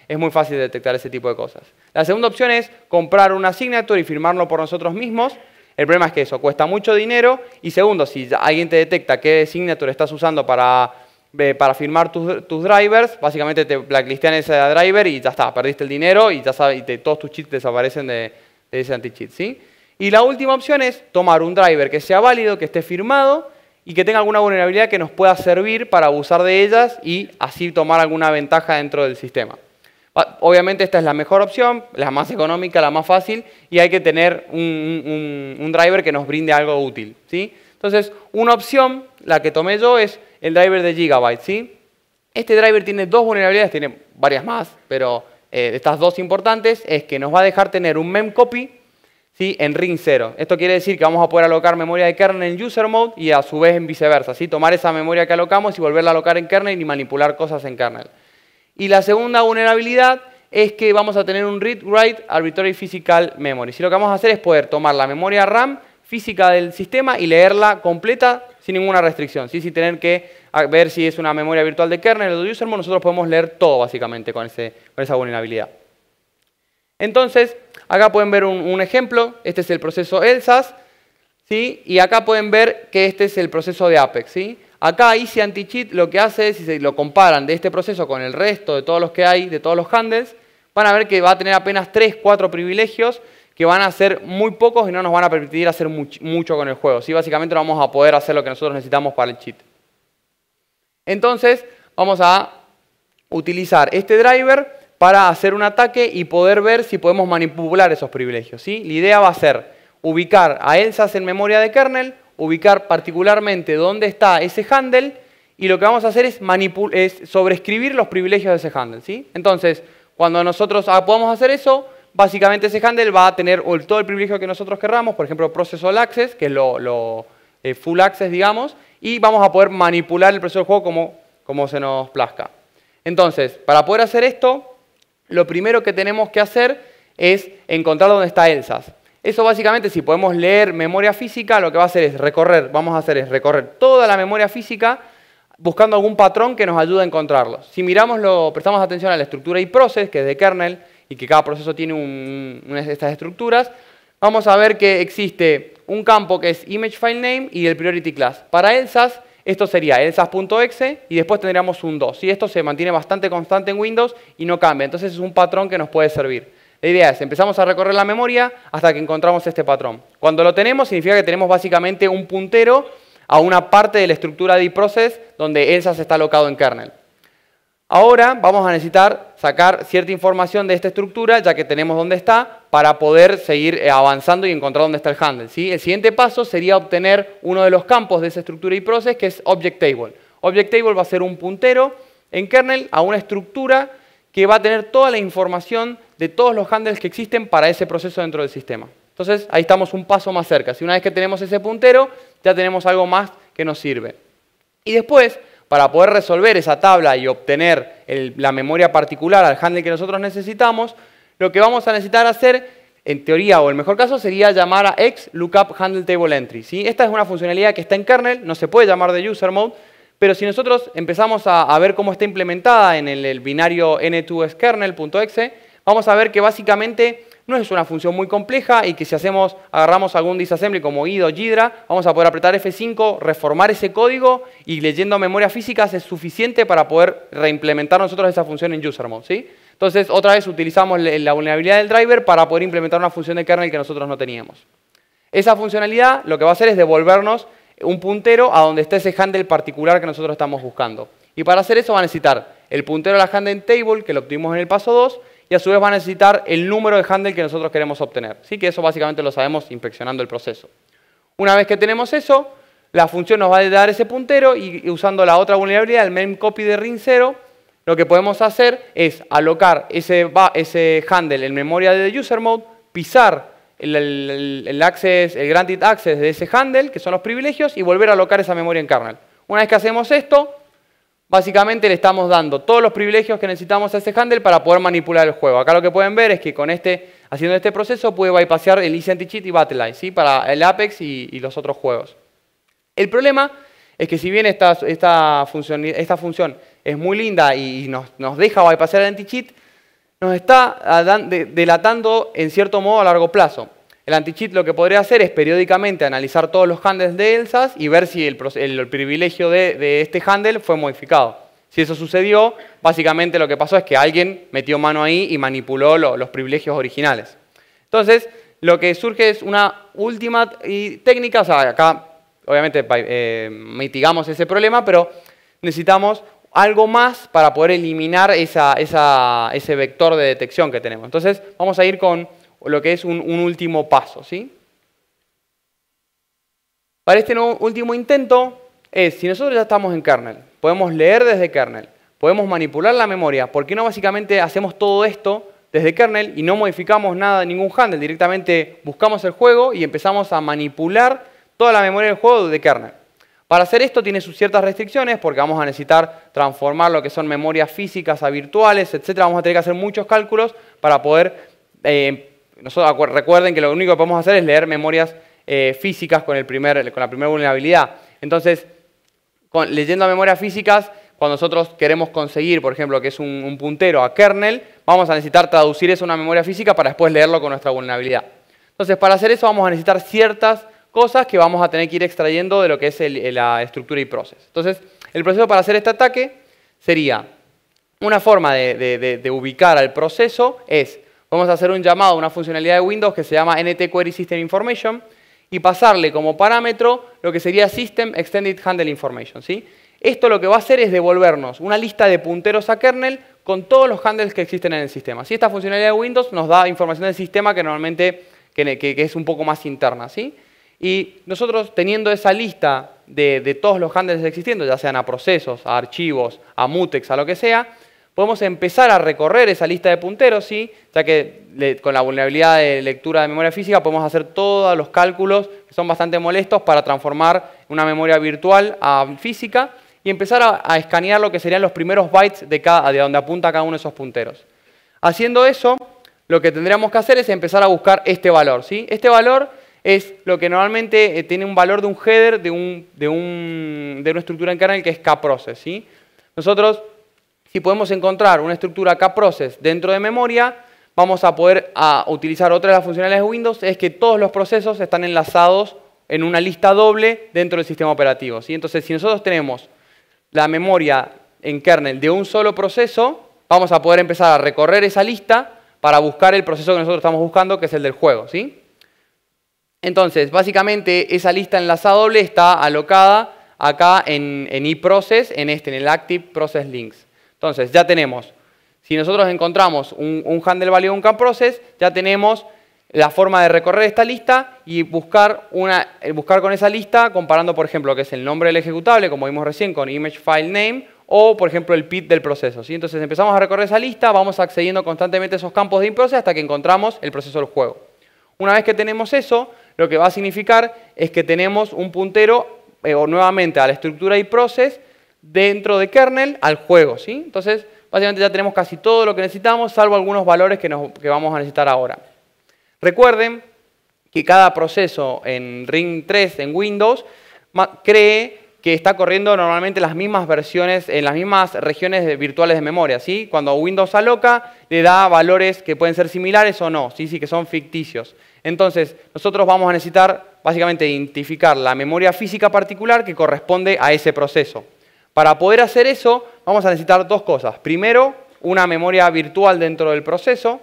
Es muy fácil detectar ese tipo de cosas. La segunda opción es comprar una signature y firmarlo por nosotros mismos. El problema es que eso cuesta mucho dinero y segundo, si alguien te detecta qué signature estás usando para, eh, firmar tus, drivers, básicamente te blacklistean ese driver y ya está, perdiste el dinero y ya sabes, y todos tus cheats desaparecen de, ese anti-cheat. ¿sí? Y la última opción es tomar un driver que sea válido, que esté firmado y que tenga alguna vulnerabilidad que nos pueda servir para abusar de ellas y así tomar alguna ventaja dentro del sistema. Ah, obviamente esta es la mejor opción, la más económica, la más fácil y hay que tener un, driver que nos brinde algo útil. ¿sí? Entonces, una opción, la que tomé yo, es el driver de Gigabyte. ¿sí? Este driver tiene dos vulnerabilidades, tiene varias más, pero eh, de estas dos importantes, es que nos va a dejar tener un memcopy ¿sí? en ring 0. Esto quiere decir que vamos a poder alocar memoria de kernel en user mode y a su vez en viceversa. ¿sí? Tomar esa memoria que alocamos y volverla a alocar en kernel y manipular cosas en kernel. Y la segunda vulnerabilidad es que vamos a tener un read-write arbitrary physical memory. Si lo que vamos a hacer es poder tomar la memoria RAM física del sistema y leerla completa sin ninguna restricción, ¿sí? sin tener que ah, ver si es una memoria virtual de kernel o de user mode, nosotros podemos leer todo básicamente con esa vulnerabilidad. Entonces, acá pueden ver un, ejemplo, este es el proceso ELSAS, ¿sí? y acá pueden ver que este es el proceso de Apex. ¿sí? Acá Easy Anti-Cheat lo que hace es, si lo comparan de este proceso con el resto de todos los que hay, de todos los handles, van a ver que va a tener apenas 3, 4 privilegios que van a ser muy pocos y no nos van a permitir hacer mucho con el juego. ¿sí? Básicamente vamos a poder hacer lo que nosotros necesitamos para el cheat. Entonces, vamos a utilizar este driver para hacer un ataque y poder ver si podemos manipular esos privilegios. ¿sí? La idea va a ser ubicar a ELSAS en memoria de kernel, ubicar particularmente dónde está ese handle y lo que vamos a hacer es, es sobreescribir los privilegios de ese handle. Entonces, cuando nosotros ah, podamos hacer eso, básicamente ese handle va a tener todo el privilegio que nosotros querramos, por ejemplo, Process All Access, que es lo, eh, full access, digamos, y vamos a poder manipular el proceso de juego como se nos plazca. Entonces, para poder hacer esto, lo primero que tenemos que hacer es encontrar dónde está ELSAS. Eso básicamente, si podemos leer memoria física, lo que va a hacer es recorrer, vamos a hacer es recorrer toda la memoria física buscando algún patrón que nos ayude a encontrarlo. Si miramos, lo, prestamos atención a la estructura y proces que es de kernel, y que cada proceso tiene una de estas estructuras, vamos a ver que existe un campo que es image file name y el priority class. Para ELSAS esto sería elsas.exe y después tendríamos un 2. Y esto se mantiene bastante constante en Windows y no cambia. Entonces es un patrón que nos puede servir. La idea es, empezamos a recorrer la memoria hasta que encontramos este patrón. Cuando lo tenemos, significa que tenemos básicamente un puntero a una parte de la estructura de process donde Elsas está alocado en kernel. Ahora vamos a necesitar sacar cierta información de esta estructura, ya que tenemos dónde está, para poder seguir eh, avanzando y encontrar dónde está el handle. El siguiente paso sería obtener uno de los campos de esa estructura y process, que es Object Table. Object Table va a ser un puntero en kernel a una estructura que va a tener toda la información de todos los handles que existen para ese proceso dentro del sistema. Entonces, ahí estamos un paso más cerca. Si una vez que tenemos ese puntero, ya tenemos algo más que nos sirve. Y después para poder resolver esa tabla y obtener la memoria particular al handle que nosotros necesitamos, lo que vamos a necesitar hacer, en teoría o el mejor caso, sería llamar a ex lookup handle table entry. Esta es una funcionalidad que está en kernel, no se puede llamar de user mode, pero si nosotros empezamos a, ver cómo está implementada en el, el binario n2skernel.exe, vamos a ver que básicamente no es una función muy compleja y que si hacemos, agarramos algún disassembly como IDO o Jidra, vamos a poder apretar F5, reformar ese código y leyendo memoria física es suficiente para poder reimplementar nosotros esa función en user mode. Entonces, otra vez utilizamos la vulnerabilidad del driver para poder implementar una función de kernel que nosotros no teníamos. Esa funcionalidad lo que va a hacer es devolvernos un puntero a donde está ese handle particular que nosotros estamos buscando. Y para hacer eso va a necesitar el puntero a la handle table, que lo obtuvimos en el paso 2, y a su vez va a necesitar el número de handle que nosotros queremos obtener. ¿sí? Que eso básicamente lo sabemos inspeccionando el proceso. Una vez que tenemos eso, la función nos va a dar ese puntero y usando la otra vulnerabilidad, el memcopy de ring 0 lo que podemos hacer es alocar ese, handle en memoria de user mode, pisar el, el, access, el granted access de ese handle, que son los privilegios, y volver a alocar esa memoria en kernel. Una vez que hacemos esto, básicamente le estamos dando todos los privilegios que necesitamos a este handle para poder manipular el juego. Acá lo que pueden ver es que con este, haciendo este proceso puede bypassar el Easy Anti-Cheat y Battleline, ¿sí? para el Apex y, los otros juegos. El problema es que si bien esta, función, esta función es muy linda y nos, nos deja bypassar el Anti-Cheat, nos está delatando en cierto modo a largo plazo. El anti-cheat lo que podría hacer es periódicamente analizar todos los handles de ELSAS y ver si el, privilegio de, este handle fue modificado. Si eso sucedió, básicamente lo que pasó es que alguien metió mano ahí y manipuló los privilegios originales. Entonces, lo que surge es una última técnica, acá obviamente eh, mitigamos ese problema, pero necesitamos algo más para poder eliminar ese vector de detección que tenemos. Entonces, vamos a ir con lo que es un, último paso. ¿sí? Para este último intento es, si nosotros ya estamos en kernel, podemos leer desde kernel, podemos manipular la memoria, ¿por qué no básicamente hacemos todo esto desde kernel y no modificamos nada, ningún handle? Directamente buscamos el juego y empezamos a manipular toda la memoria del juego desde kernel. Para hacer esto tiene sus ciertas restricciones porque vamos a necesitar transformar lo que son memorias físicas a virtuales, etc. Vamos a tener que hacer muchos cálculos para poder eh, recuerden que lo único que podemos hacer es leer memorias eh, físicas con, con la primera vulnerabilidad. Entonces, leyendo memorias físicas, cuando nosotros queremos conseguir, por ejemplo, que es un, puntero a kernel, vamos a necesitar traducir eso a una memoria física para después leerlo con nuestra vulnerabilidad. Entonces, para hacer eso vamos a necesitar ciertas cosas que vamos a tener que ir extrayendo de lo que es la estructura y proceso. Entonces, el proceso para hacer este ataque sería, una forma de ubicar al proceso es vamos a hacer un llamado a una funcionalidad de Windows que se llama NT Query System Information y pasarle como parámetro lo que sería System Extended Handle Information. ¿sí? Esto lo que va a hacer es devolvernos una lista de punteros a kernel con todos los handles que existen en el sistema. Si Esta funcionalidad de Windows nos da información del sistema que normalmente es un poco más interna. Y nosotros teniendo esa lista de, de todos los handles existiendo, ya sean a procesos, a archivos, a mutex, a lo que sea, podemos empezar a recorrer esa lista de punteros, ¿sí? ya que con la vulnerabilidad de lectura de memoria física podemos hacer todos los cálculos que son bastante molestos para transformar una memoria virtual a física y empezar a, escanear lo que serían los primeros bytes de, cada, de donde apunta cada uno de esos punteros. Haciendo eso, lo que tendríamos que hacer es empezar a buscar este valor. ¿sí? Este valor es lo que normalmente eh, tiene un valor de un header de, un, de, de una estructura en kernel que es kprocess. ¿sí? Nosotros si podemos encontrar una estructura k dentro de memoria, vamos a poder utilizar otra de las funcionalidades de Windows, es que todos los procesos están enlazados en una lista doble dentro del sistema operativo. Entonces, si nosotros tenemos la memoria en kernel de un solo proceso, vamos a poder empezar a recorrer esa lista para buscar el proceso que nosotros estamos buscando, que es el del juego. Entonces, básicamente, esa lista enlazada doble está alocada acá en, en eProcess, en este, en el Active Process Links. Entonces, ya tenemos, si nosotros encontramos un, handle value un camp process, ya tenemos la forma de recorrer esta lista y buscar, una, eh, buscar con esa lista, comparando, por ejemplo, que es el nombre del ejecutable, como vimos recién, con image file name, o, por ejemplo, el PID del proceso. ¿sí? Entonces empezamos a recorrer esa lista, vamos accediendo constantemente a esos campos de in hasta que encontramos el proceso del juego. Una vez que tenemos eso, lo que va a significar es que tenemos un puntero eh, o nuevamente a la estructura y process dentro de kernel al juego. ¿sí? Entonces, básicamente ya tenemos casi todo lo que necesitamos, salvo algunos valores que, vamos a necesitar ahora. Recuerden que cada proceso en Ring 3 en Windows cree que está corriendo normalmente las mismas versiones en las mismas regiones virtuales de memoria. ¿sí? Cuando Windows aloca, le da valores que pueden ser similares o no, ¿sí? Sí, que son ficticios. Entonces, nosotros vamos a necesitar básicamente identificar la memoria física particular que corresponde a ese proceso. Para poder hacer eso, vamos a necesitar dos cosas. Primero, una memoria virtual dentro del proceso.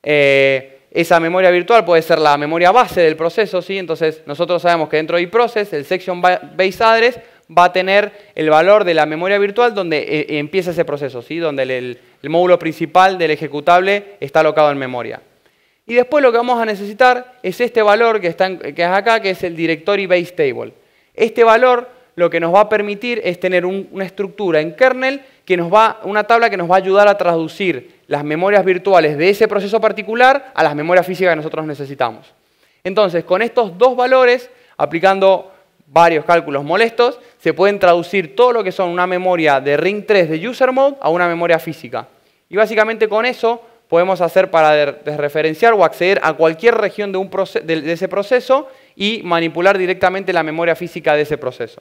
Eh, esa memoria virtual puede ser la memoria base del proceso, ¿sí? Entonces, nosotros sabemos que dentro de iProcess, el section base address va a tener el valor de la memoria virtual donde eh, eh, empieza ese proceso, ¿sí? donde el, módulo principal del ejecutable está alocado en memoria. Y después lo que vamos a necesitar es este valor que, está que es acá, que es el directory base table. Este valor lo que nos va a permitir es tener una estructura en kernel, que una tabla que nos va a ayudar a traducir las memorias virtuales de ese proceso particular a las memorias físicas que nosotros necesitamos. Entonces, con estos dos valores, aplicando varios cálculos molestos, se pueden traducir todo lo que son una memoria de ring 3 de user mode a una memoria física. Y básicamente con eso podemos hacer para desreferenciar o acceder a cualquier región de ese proceso y manipular directamente la memoria física de ese proceso.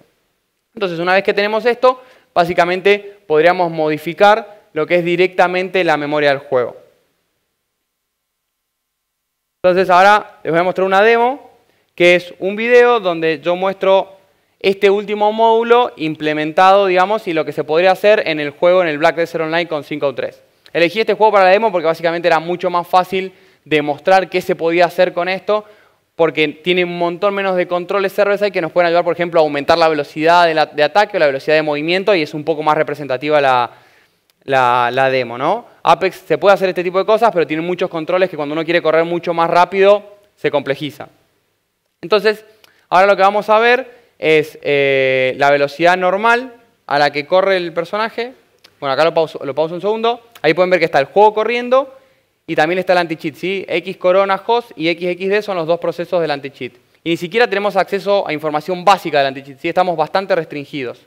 Entonces, una vez que tenemos esto, básicamente podríamos modificar lo que es directamente la memoria del juego. Entonces ahora les voy a mostrar una demo, que es un video donde yo muestro este último módulo implementado, digamos, y lo que se podría hacer en el juego en el Black Desert Online con 5.3. Elegí este juego para la demo porque básicamente era mucho más fácil demostrar qué se podía hacer con esto porque tiene un montón menos de controles server-side que nos pueden ayudar, por ejemplo, a aumentar la velocidad de, ataque o la velocidad de movimiento y es un poco más representativa la, demo, ¿no? Apex se puede hacer este tipo de cosas, pero tiene muchos controles que cuando uno quiere correr mucho más rápido, se complejiza. Entonces, ahora lo que vamos a ver es eh, la velocidad normal a la que corre el personaje. Bueno, acá lo lo pauso un segundo. Ahí pueden ver que está el juego corriendo y también está el anti-cheat, ¿sí? X corona host y XXD son los dos procesos del anti-cheat. Y ni siquiera tenemos acceso a información básica del anti-cheat, ¿sí? Estamos bastante restringidos.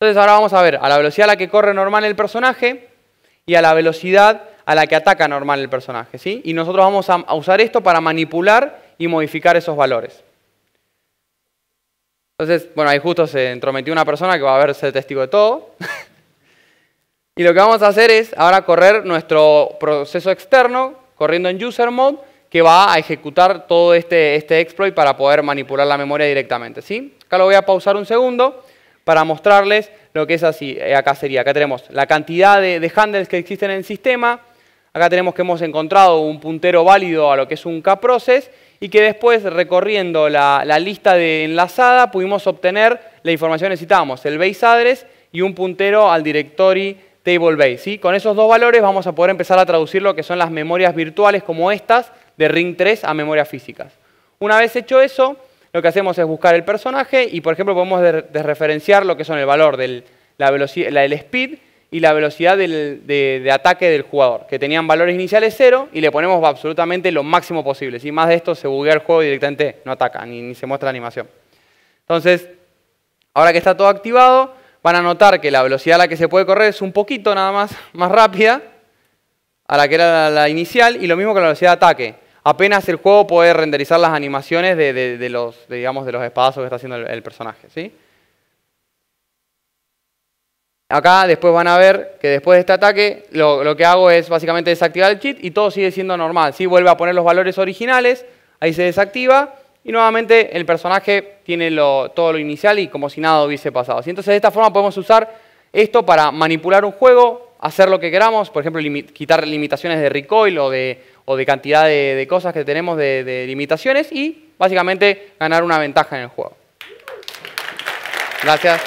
Entonces ahora vamos a ver a la velocidad a la que corre normal el personaje y a la velocidad a la que ataca normal el personaje, ¿sí? Y nosotros vamos a usar esto para manipular y modificar esos valores. Entonces, bueno, ahí justo se entrometió una persona que va a verse testigo de todo. <laughs> Y lo que vamos a hacer es ahora correr nuestro proceso externo corriendo en user mode que va a ejecutar todo este, este exploit para poder manipular la memoria directamente. ¿sí? Acá lo voy a pausar un segundo para mostrarles lo que es así. Eh, acá sería, acá tenemos la cantidad de, handles que existen en el sistema, Acá tenemos que hemos encontrado un puntero válido a lo que es un k y que después recorriendo la, la, lista de enlazada pudimos obtener la información que necesitábamos, el base address y un puntero al directory con esos dos valores vamos a poder empezar a traducir lo que son las memorias virtuales como estas de Ring 3 a memorias físicas. Una vez hecho eso, lo que hacemos es buscar el personaje y, por ejemplo, podemos desreferenciar lo que son el valor del la velocidad, el speed y la velocidad de, ataque del jugador, que tenían valores iniciales cero y le ponemos absolutamente lo máximo posible. Si más de esto se buguea el juego directamente no ataca, ni se muestra la animación. Entonces, ahora que está todo activado, van a notar que la velocidad a la que se puede correr es un poquito nada más más rápida a la que era la inicial y lo mismo con la velocidad de ataque. Apenas el juego puede renderizar las animaciones de, los, digamos, de los espadazos que está haciendo el, personaje. ¿sí? Acá después van a ver que después de este ataque lo, que hago es básicamente desactivar el cheat y todo sigue siendo normal. Si Vuelve a poner los valores originales, ahí se desactiva y nuevamente el personaje tiene todo lo inicial y como si nada hubiese pasado. Entonces de esta forma podemos usar esto para manipular un juego, hacer lo que queramos, por ejemplo, quitar limitaciones de recoil o de, o de cantidad de, cosas que tenemos de, limitaciones y básicamente ganar una ventaja en el juego. Gracias.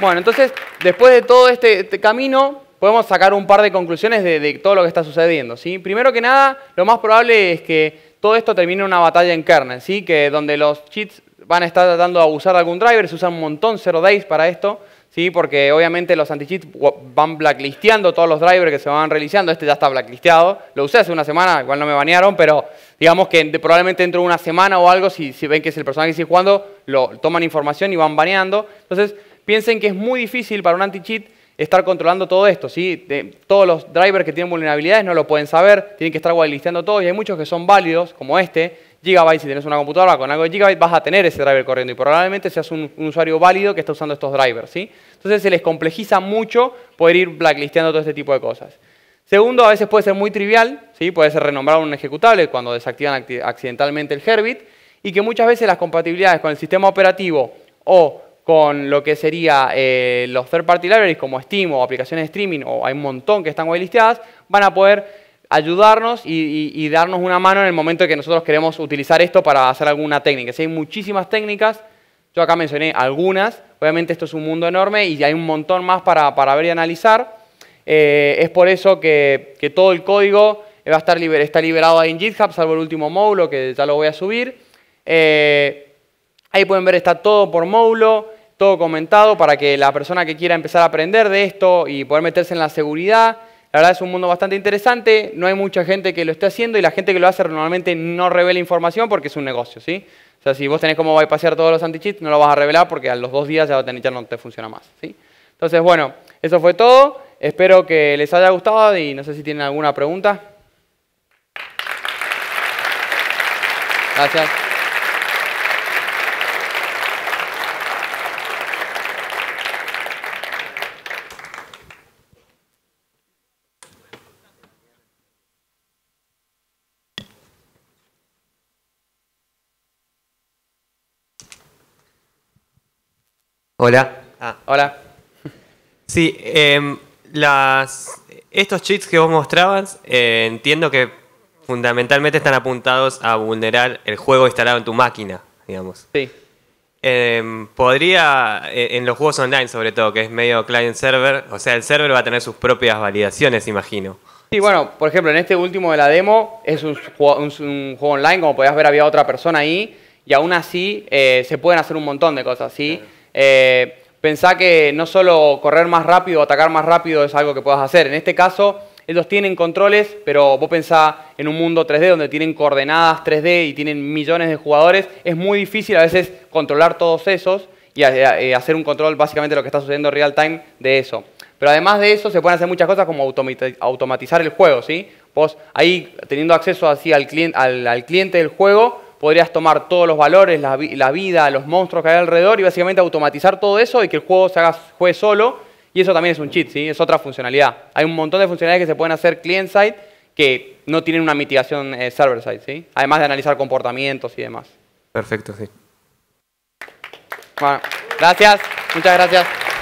Bueno, entonces, después de todo este, este camino, podemos sacar un par de conclusiones de, todo lo que está sucediendo. ¿sí? Primero que nada, lo más probable es que todo esto termine en una batalla en kernel, ¿sí? que donde los cheats van a estar tratando de abusar algún driver, se usan un montón zero days para esto, ¿sí? porque obviamente los anti-cheats van blacklisteando todos los drivers que se van realizando, este ya está blacklisteado, lo usé hace una semana, igual no me banearon, pero digamos que probablemente dentro de una semana o algo, si, ven que es el personaje que sigue jugando, lo toman información y van baneando. Entonces, piensen que es muy difícil para un anti-cheat estar controlando todo esto. ¿sí? todos los drivers que tienen vulnerabilidades no lo pueden saber, tienen que estar whitelistando todo y hay muchos que son válidos, como este. Gigabyte, si tienes una computadora con algo de Gigabyte, vas a tener ese driver corriendo y probablemente seas un, usuario válido que está usando estos drivers. ¿sí? Entonces se les complejiza mucho poder ir blacklisteando todo este tipo de cosas. Segundo, a veces puede ser muy trivial, ¿sí? puede ser renombrar un ejecutable cuando desactivan accidentalmente el Herbit y que muchas veces las compatibilidades con el sistema operativo o con lo que sería eh, los third party libraries como Steam o aplicaciones de streaming, o hay un montón que están listadas van a poder ayudarnos y, darnos una mano en el momento que nosotros queremos utilizar esto para hacer alguna técnica. Si hay muchísimas técnicas, yo acá mencioné algunas, obviamente esto es un mundo enorme y hay un montón más para, ver y analizar. Eh, es por eso que, todo el código va a estar está liberado ahí en GitHub, salvo el último módulo que ya lo voy a subir. Eh, ahí pueden ver, está todo por módulo todo comentado para que la persona que quiera empezar a aprender de esto y poder meterse en la seguridad, la verdad es un mundo bastante interesante, no hay mucha gente que lo esté haciendo y la gente que lo hace normalmente no revela información porque es un negocio, ¿sí? O sea, si vos tenés cómo bypassear todos los anti no lo vas a revelar porque a los dos días ya, ya no te funciona más, ¿sí? Entonces, bueno, eso fue todo. Espero que les haya gustado y no sé si tienen alguna pregunta. Gracias. Hola. Ah, hola. Sí, em, las, estos cheats que vos mostrabas, eh, entiendo que fundamentalmente están apuntados a vulnerar el juego instalado en tu máquina, digamos. Sí. Em, podría, e, en los juegos online sobre todo, que es medio client-server, o sea, el server va a tener sus propias validaciones, imagino. Sí, bueno, por ejemplo, en este último de la demo es un, juego online, como podías ver había otra persona ahí, y aún así eh, se pueden hacer un montón de cosas, ¿sí? Eh, pensá que no solo correr más rápido, o atacar más rápido es algo que puedas hacer. En este caso, ellos tienen controles, pero vos pensá en un mundo 3D donde tienen coordenadas 3D y tienen millones de jugadores. Es muy difícil a veces controlar todos esos y eh, eh, hacer un control básicamente de lo que está sucediendo en real time de eso. Pero además de eso, se pueden hacer muchas cosas como automatizar el juego, ¿sí? Vos ahí teniendo acceso así al cliente del juego, podrías tomar todos los valores, la, la, vida, los monstruos que hay alrededor y básicamente automatizar todo eso y que el juego se haga, juegue solo. Y eso también es un cheat, es otra funcionalidad. Hay un montón de funcionalidades que se pueden hacer client-side que no tienen una mitigación eh, server-side, además de analizar comportamientos y demás. Perfecto, sí. Bueno, gracias, muchas gracias.